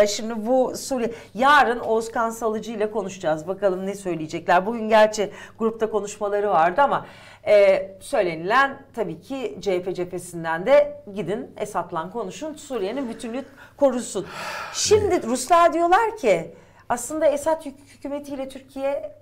e, şimdi bu Suriye yarın Oğuzkan Salıcı ile konuşacağız. Bakalım ne söyleyecekler. Bugün gerçi grupta konuşmaları vardı ama ee, söylenilen tabii ki CHP cephesinden de gidin Esad'la konuşun Suriye'nin bütünlüğü korusun. Şimdi Ruslar diyorlar ki aslında Esad hükümetiyle Türkiye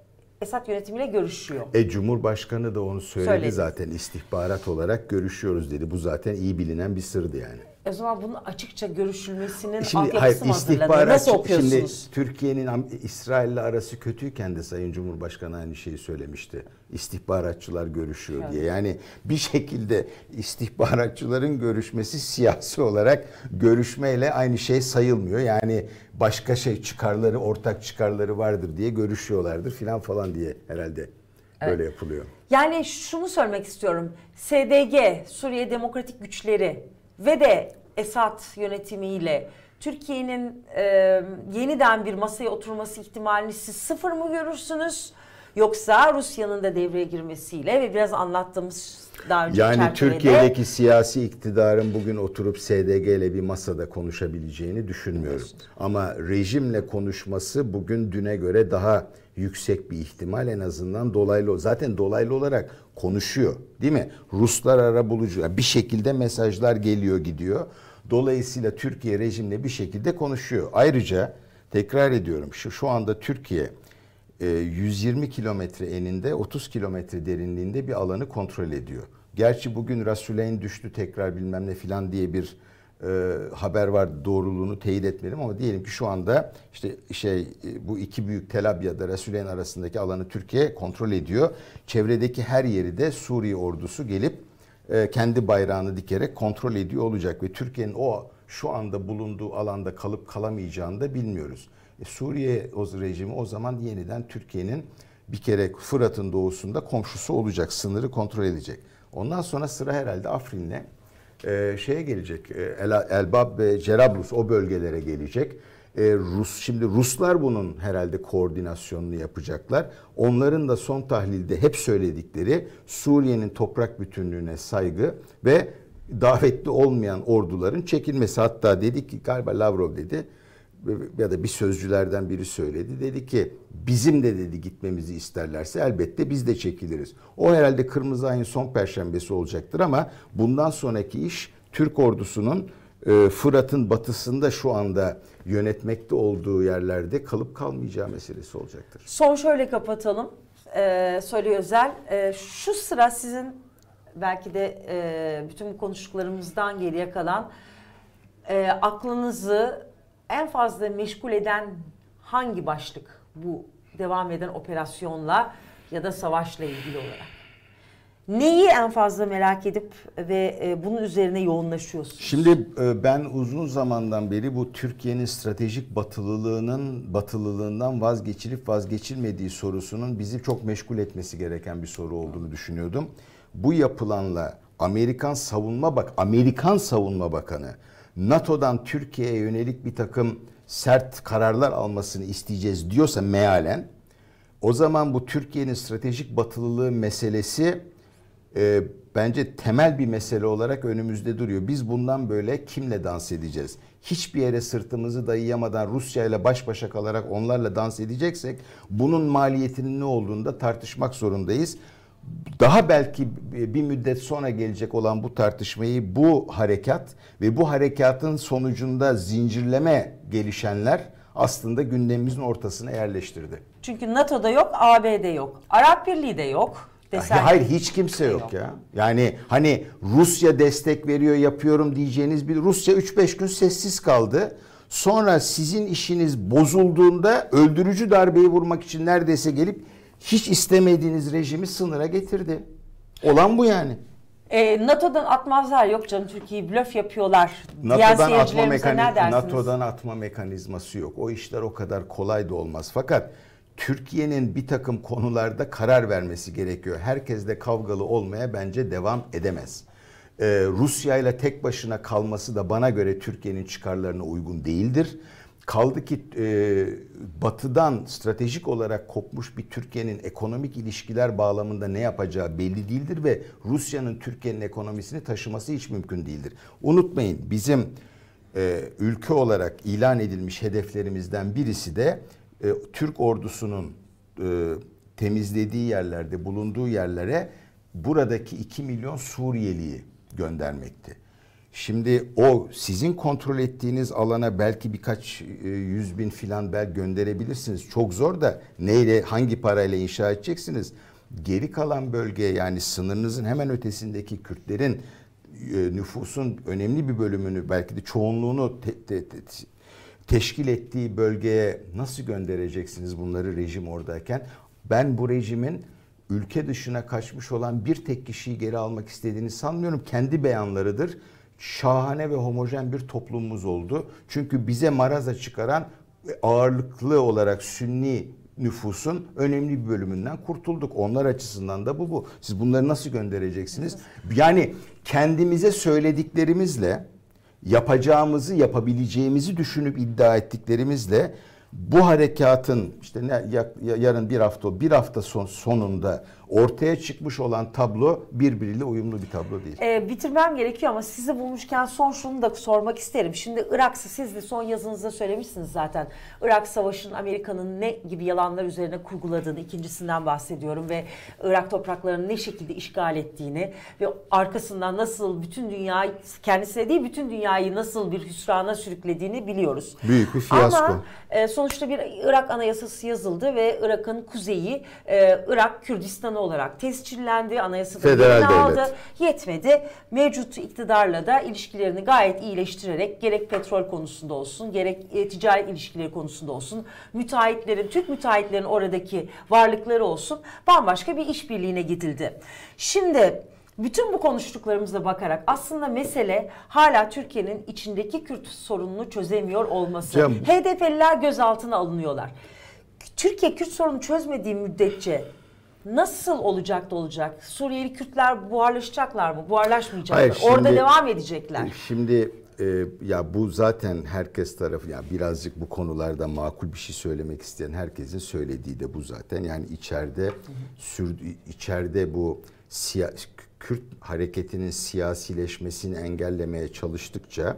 Esad yönetimiyle görüşüyor. E Cumhurbaşkanı da onu söyledi, söyledi zaten istihbarat olarak görüşüyoruz dedi. Bu zaten iyi bilinen bir sırdı yani. O zaman bunun açıkça görüşülmesinin e şimdi, hayır, istihbarat, Nasıl okuyorsunuz? Şimdi Türkiye'nin İsrail'le arası kötüyken de Sayın Cumhurbaşkanı aynı şeyi söylemişti. İstihbaratçılar görüşüyor evet. diye. Yani bir şekilde istihbaratçıların görüşmesi siyasi olarak görüşmeyle aynı şey sayılmıyor. Yani başka şey çıkarları, ortak çıkarları vardır diye görüşüyorlardır filan falan diye herhalde evet. böyle yapılıyor. Yani şunu söylemek istiyorum. SDG, Suriye Demokratik Güçleri ve de Esad yönetimiyle Türkiye'nin e, yeniden bir masaya oturması ihtimalini siz sıfır mı görürsünüz? Yoksa Rusya'nın da devreye girmesiyle ve biraz anlattığımız daha önce Yani Çerçeve'de. Türkiye'deki siyasi iktidarın bugün oturup SDG ile bir masada konuşabileceğini düşünmüyorum. Evet. Ama rejimle konuşması bugün düne göre daha yüksek bir ihtimal en azından dolaylı zaten dolaylı olarak konuşuyor değil mi? Ruslar ara bulucu bir şekilde mesajlar geliyor gidiyor. Dolayısıyla Türkiye rejimle bir şekilde konuşuyor. Ayrıca tekrar ediyorum şu şu anda Türkiye 120 e, kilometre eninde 30 kilometre derinliğinde bir alanı kontrol ediyor. Gerçi bugün Rasulayn düştü tekrar bilmem ne filan diye bir e, haber var doğruluğunu teyit etmedim ama diyelim ki şu anda işte şey e, bu iki büyük Tel Aviv ya da Resulayn arasındaki alanı Türkiye kontrol ediyor. Çevredeki her yeri de Suriye ordusu gelip e, kendi bayrağını dikerek kontrol ediyor olacak ve Türkiye'nin o şu anda bulunduğu alanda kalıp kalamayacağını da bilmiyoruz. E, Suriye o rejimi o zaman yeniden Türkiye'nin bir kere Fırat'ın doğusunda komşusu olacak, sınırı kontrol edecek. Ondan sonra sıra herhalde Afrin'le e, şeye gelecek, e, Elbab ve Cerablus o bölgelere gelecek. E, Rus Şimdi Ruslar bunun herhalde koordinasyonunu yapacaklar. Onların da son tahlilde hep söyledikleri Suriye'nin toprak bütünlüğüne saygı ve davetli olmayan orduların çekilmesi. Hatta dedik ki galiba Lavrov dedi ya da bir sözcülerden biri söyledi. Dedi ki bizim de dedi gitmemizi isterlerse elbette biz de çekiliriz. O herhalde Kırmızı Ay'ın son perşembesi olacaktır ama bundan sonraki iş Türk ordusunun e, Fırat'ın batısında şu anda yönetmekte olduğu yerlerde kalıp kalmayacağı meselesi olacaktır. Son şöyle kapatalım. Ee, Söyle Özel, e, şu sıra sizin belki de e, bütün bu konuştuklarımızdan geriye kalan e, aklınızı en fazla meşgul eden hangi başlık bu devam eden operasyonla ya da savaşla ilgili olarak? Neyi en fazla merak edip ve e, bunun üzerine yoğunlaşıyorsunuz? Şimdi e, ben uzun zamandan beri bu Türkiye'nin stratejik batılılığının batılılığından vazgeçilip vazgeçilmediği sorusunun bizi çok meşgul etmesi gereken bir soru olduğunu düşünüyordum. Bu yapılanla Amerikan Savunma Bak Amerikan Savunma Bakanı NATO'dan Türkiye'ye yönelik bir takım sert kararlar almasını isteyeceğiz diyorsa mealen o zaman bu Türkiye'nin stratejik batılılığı meselesi e, bence temel bir mesele olarak önümüzde duruyor. Biz bundan böyle kimle dans edeceğiz? Hiçbir yere sırtımızı dayayamadan Rusya ile baş başa kalarak onlarla dans edeceksek bunun maliyetinin ne olduğunu da tartışmak zorundayız daha belki bir müddet sonra gelecek olan bu tartışmayı bu harekat ve bu harekatın sonucunda zincirleme gelişenler aslında gündemimizin ortasına yerleştirdi. Çünkü NATO'da yok, ABD yok, Arap Birliği de yok. Desen... Hayır hiç kimse yok, yok ya. Yani hani Rusya destek veriyor yapıyorum diyeceğiniz bir Rusya 3-5 gün sessiz kaldı. Sonra sizin işiniz bozulduğunda öldürücü darbeyi vurmak için neredeyse gelip hiç istemediğiniz rejimi sınıra getirdi. Olan bu yani. E, NATO'dan atmazlar yok canım Türkiye'yi blöf yapıyorlar. NATO'dan atma, NATO'dan atma mekanizması yok. O işler o kadar kolay da olmaz. Fakat Türkiye'nin bir takım konularda karar vermesi gerekiyor. Herkes de kavgalı olmaya bence devam edemez. Ee, Rusya ile tek başına kalması da bana göre Türkiye'nin çıkarlarına uygun değildir. Kaldı ki e, batıdan stratejik olarak kopmuş bir Türkiye'nin ekonomik ilişkiler bağlamında ne yapacağı belli değildir ve Rusya'nın Türkiye'nin ekonomisini taşıması hiç mümkün değildir. Unutmayın bizim e, ülke olarak ilan edilmiş hedeflerimizden birisi de e, Türk ordusunun e, temizlediği yerlerde bulunduğu yerlere buradaki 2 milyon Suriyeliyi göndermekti. Şimdi o sizin kontrol ettiğiniz alana belki birkaç e, yüz bin filan bel gönderebilirsiniz. Çok zor da neyle hangi parayla inşa edeceksiniz? Geri kalan bölge yani sınırınızın hemen ötesindeki Kürtlerin e, nüfusun önemli bir bölümünü belki de çoğunluğunu te, te, te, teşkil ettiği bölgeye nasıl göndereceksiniz bunları rejim oradayken? Ben bu rejimin ülke dışına kaçmış olan bir tek kişiyi geri almak istediğini sanmıyorum. Kendi beyanlarıdır şahane ve homojen bir toplumumuz oldu. Çünkü bize maraza çıkaran ağırlıklı olarak Sünni nüfusun önemli bir bölümünden kurtulduk. Onlar açısından da bu bu. Siz bunları nasıl göndereceksiniz? Yani kendimize söylediklerimizle yapacağımızı, yapabileceğimizi düşünüp iddia ettiklerimizle bu harekatın işte ne yarın bir hafta bir hafta son, sonunda ortaya çıkmış olan tablo birbiriyle uyumlu bir tablo değil. E, bitirmem gerekiyor ama sizi bulmuşken son şunu da sormak isterim. Şimdi Irak'sa siz de son yazınızda söylemişsiniz zaten. Irak Savaşı'nın Amerika'nın ne gibi yalanlar üzerine kurguladığını ikincisinden bahsediyorum ve Irak topraklarını ne şekilde işgal ettiğini ve arkasından nasıl bütün dünyayı kendisine değil bütün dünyayı nasıl bir hüsrana sürüklediğini biliyoruz. Büyük bir fiyasko. Ama e, sonuçta bir Irak anayasası yazıldı ve Irak'ın kuzeyi e, Irak Kürdistan bakanı olarak tescillendi, anayasada yerini aldı. Yetmedi. Mevcut iktidarla da ilişkilerini gayet iyileştirerek gerek petrol konusunda olsun, gerek e, ticaret ilişkileri konusunda olsun, müteahhitlerin, Türk müteahhitlerin oradaki varlıkları olsun bambaşka bir işbirliğine gidildi. Şimdi bütün bu konuştuklarımıza bakarak aslında mesele hala Türkiye'nin içindeki Kürt sorununu çözemiyor olması. Cem. HDP'liler gözaltına alınıyorlar. Türkiye Kürt sorunu çözmediği müddetçe nasıl olacak da olacak? Suriyeli Kürtler buharlaşacaklar mı? Buharlaşmayacaklar Hayır, şimdi, Orada devam edecekler. E, şimdi e, ya bu zaten herkes tarafı ya birazcık bu konularda makul bir şey söylemek isteyen herkesin söylediği de bu zaten. Yani içeride sür, içeride bu siya, Kürt hareketinin siyasileşmesini engellemeye çalıştıkça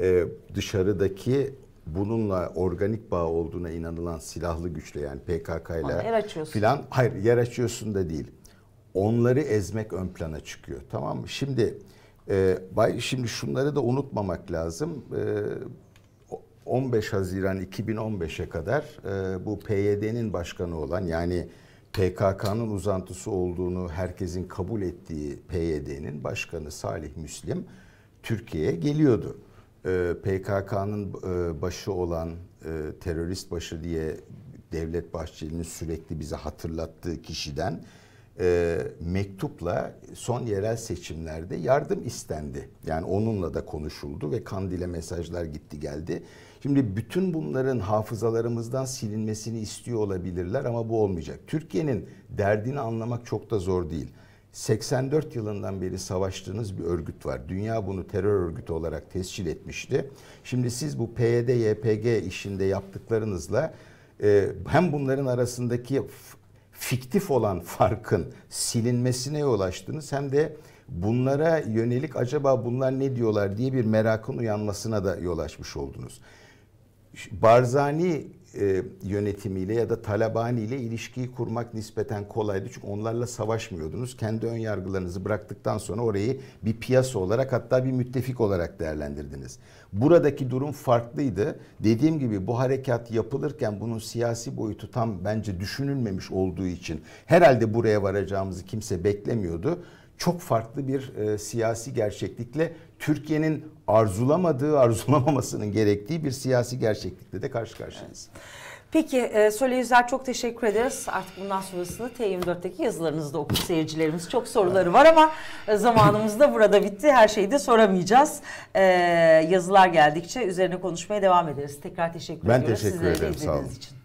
e, dışarıdaki bununla organik bağ olduğuna inanılan silahlı güçle yani PKK ile filan hayır yer açıyorsun da değil. Onları ezmek ön plana çıkıyor. Tamam mı? Şimdi e, bay şimdi şunları da unutmamak lazım. E, 15 Haziran 2015'e kadar e, bu PYD'nin başkanı olan yani PKK'nın uzantısı olduğunu herkesin kabul ettiği PYD'nin başkanı Salih Müslim Türkiye'ye geliyordu. Ee, PKK'nın e, başı olan e, terörist başı diye Devlet Bahçeli'nin sürekli bize hatırlattığı kişiden e, mektupla son yerel seçimlerde yardım istendi. Yani onunla da konuşuldu ve Kandil'e mesajlar gitti geldi. Şimdi bütün bunların hafızalarımızdan silinmesini istiyor olabilirler ama bu olmayacak. Türkiye'nin derdini anlamak çok da zor değil. 84 yılından beri savaştığınız bir örgüt var. Dünya bunu terör örgütü olarak tescil etmişti. Şimdi siz bu PYD-YPG işinde yaptıklarınızla e, hem bunların arasındaki fiktif olan farkın silinmesine yol açtınız hem de bunlara yönelik acaba bunlar ne diyorlar diye bir merakın uyanmasına da yol açmış oldunuz. Barzani e, yönetimiyle ya da Talabani ile ilişkiyi kurmak nispeten kolaydı. Çünkü onlarla savaşmıyordunuz. Kendi ön yargılarınızı bıraktıktan sonra orayı bir piyasa olarak hatta bir müttefik olarak değerlendirdiniz. Buradaki durum farklıydı. Dediğim gibi bu harekat yapılırken bunun siyasi boyutu tam bence düşünülmemiş olduğu için herhalde buraya varacağımızı kimse beklemiyordu. Çok farklı bir e, siyasi gerçeklikle Türkiye'nin arzulamadığı, arzulamamasının gerektiği bir siyasi gerçeklikle de karşı karşıyayız. Peki e, Söyle Yüzel çok teşekkür ederiz. Artık bundan sonrasını T24'teki yazılarınızda okur seyircilerimiz. Çok soruları var ama e, zamanımız da burada bitti. Her şeyi de soramayacağız. E, yazılar geldikçe üzerine konuşmaya devam ederiz. Tekrar teşekkür ben ediyoruz. Ben teşekkür Sizleri ederim. Sağ olun. Için.